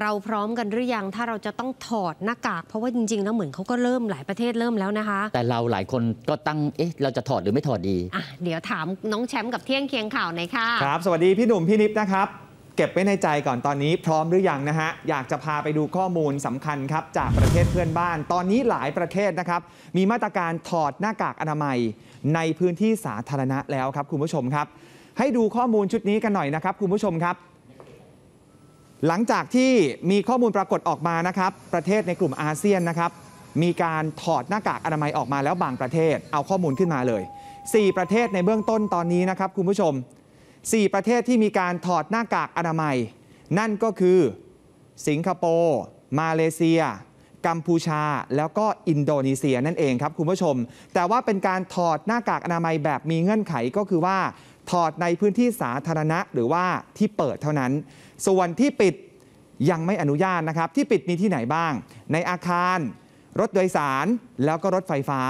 เราพร้อมกันหรือยังถ้าเราจะต้องถอดหน้ากาก เพราะว่าจริงๆแล้วเหมือนเขาก็เริ่มหลายประเทศเริ่มแล้วนะคะ แต่เราหลายคนก็ตั้งเอ๊ะเราจะถอดหรือไม่ถอดดีอ่ะเดี๋ยวถามน้องแชมป์กับเที่ยงเคียงข่าวหน่อยค่ะครับ สวัสดีพี่หนุ่มพี่นิพนะครับ เก็บไว้ในใจก่อนตอนนี้ พร้อมหรือยังนะฮะอยากจะพาไปดูข้อมูลสำคัญครับ จากประเทศเพื่อนบ้าน ตอนนี้หลายประเทศนะครับ มีมาตรการถอดหน้ากากอนามัย ในพื้นที่สาธารณะแล้วครับคุณผู้ชมครับ ให้ดูข้อมูลชุดนี้กันหน่อยนะครับคุณผู้ชมครับหลังจากที่มีข้อมูลปรากฏออกมานะครับ ประเทศในกลุ่มอาเซียนนะครับ มีการถอดหน้ากากอนามัยออกมาแล้วบางประเทศเอาข้อมูลขึ้นมาเลย 4 ประเทศในเบื้องต้นตอนนี้นะครับ คุณผู้ชม 4 ประเทศที่มีการถอดหน้ากากอนามัย นั่นก็คือ สิงคโปร์มาเลเซีย กัมพูชา แล้วก็อินโดนีเซียนั่นเองครับคุณผู้ชม แต่ว่าเป็นการถอดหน้ากากอนามัยแบบมีเงื่อนไขก็คือว่าถอดในพื้นที่สาธารณะหรือว่าที่เปิดเท่านั้น ส่วนที่ปิดยังไม่อนุญาตนะครับ ที่ปิดมีที่ไหนบ้าง ในอาคาร รถโดยสารแล้วก็รถไฟฟ้า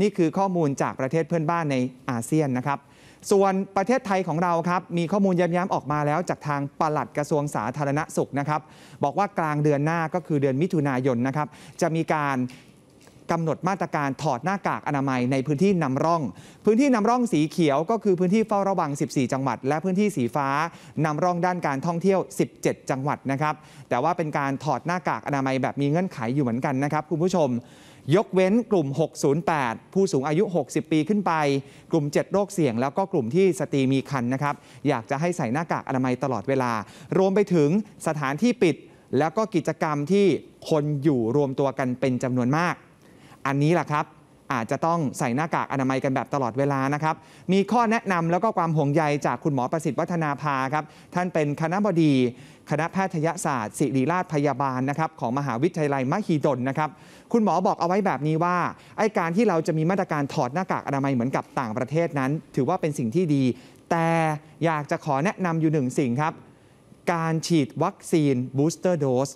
นี่คือข้อมูลจากประเทศเพื่อนบ้านในอาเซียนนะครับ ส่วนประเทศไทยของเราครับมีข้อมูลย้ำๆออกมาแล้ว จากทางปลัดกระทรวงสาธารณสุขนะครับบอกว่ากลางเดือนหน้าก็คือเดือนมิถุนายนนะครับจะมีการกำหนดมาตรการถอดหน้ากากอนามัยในพื้นที่นำร่อง พื้นที่นำร่องสีเขียว ก็คือพื้นที่เฝ้าระวัง 14 จังหวัด และพื้นที่สีฟ้า นำร่องด้านการท่องเที่ยว 17 จังหวัดนะครับ แต่ว่าเป็นการถอดหน้ากากอนามัยแบบมีเงื่อนไขอยู่เหมือนกันนะครับคุณผู้ชม ยกเว้นกลุ่ม 608ผู้สูงอายุ 60 ปีขึ้นไป กลุ่ม 7 โรคเสี่ยง แล้วก็กลุ่มที่สตรีมีคันนะครับ อยากจะให้ใส่หน้ากากอนามัยตลอดเวลา รวมไปถึงสถานที่ปิด แล้วก็กิจกรรมที่คนอยู่รวมตัวกันเป็นจำนวนมากอันนี้แหละครับ อาจจะต้องใส่หน้ากากอนามัยกันแบบตลอดเวลานะครับ มีข้อแนะนำแล้วก็ความห่วงใย จากคุณหมอประสิทธิ์วัฒนาภาครับ ท่านเป็นคณะบดี คณะแพทยศาสตร์ ศิริราชพยาบาลนะครับของมหาวิทยาลัยมหิดลนะครับคุณหมอบอกเอาไว้แบบนี้ว่า ไอการที่เราจะมีมาตรการถอดหน้ากากอนามัยเหมือนกับต่างประเทศนั้น ถือว่าเป็นสิ่งที่ดี แต่อยากจะขอแนะนำอยู่หนึ่งสิ่งครับ การฉีดวัคซีนบูสเตอร์โดส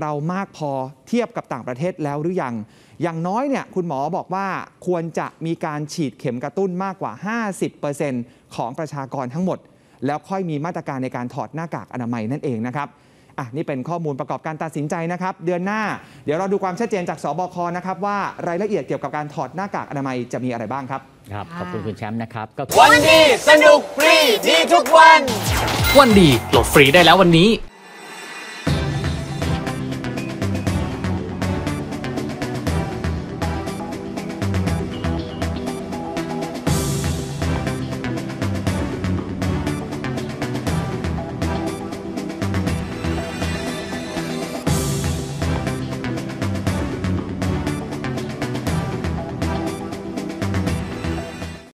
เรามากพอเทียบกับต่างประเทศแล้วหรือยัง อย่างน้อยเนี่ยคุณหมอบอกว่าควรจะมีการฉีดเข็มกระตุ้นมากกว่า 50%ของประชากรทั้งหมด แล้วค่อยมีมาตรการในการถอดหน้ากากอนามัยนั่นเองนะครับ อ่ะนี่เป็นข้อมูลประกอบการตัดสินใจนะครับ เดือนหน้า เดี๋ยวเราดูความชัดเจนจากสบคนะครับ ว่ารายละเอียดเกี่ยวกับการถอดหน้ากากอนามัยจะมีอะไรบ้างครับ ครับขอบคุณคุณแชมป์นะครับก็วันดีสนุกฟรีดีทุกวัน วันดีโหลดฟรีได้แล้ววันนี้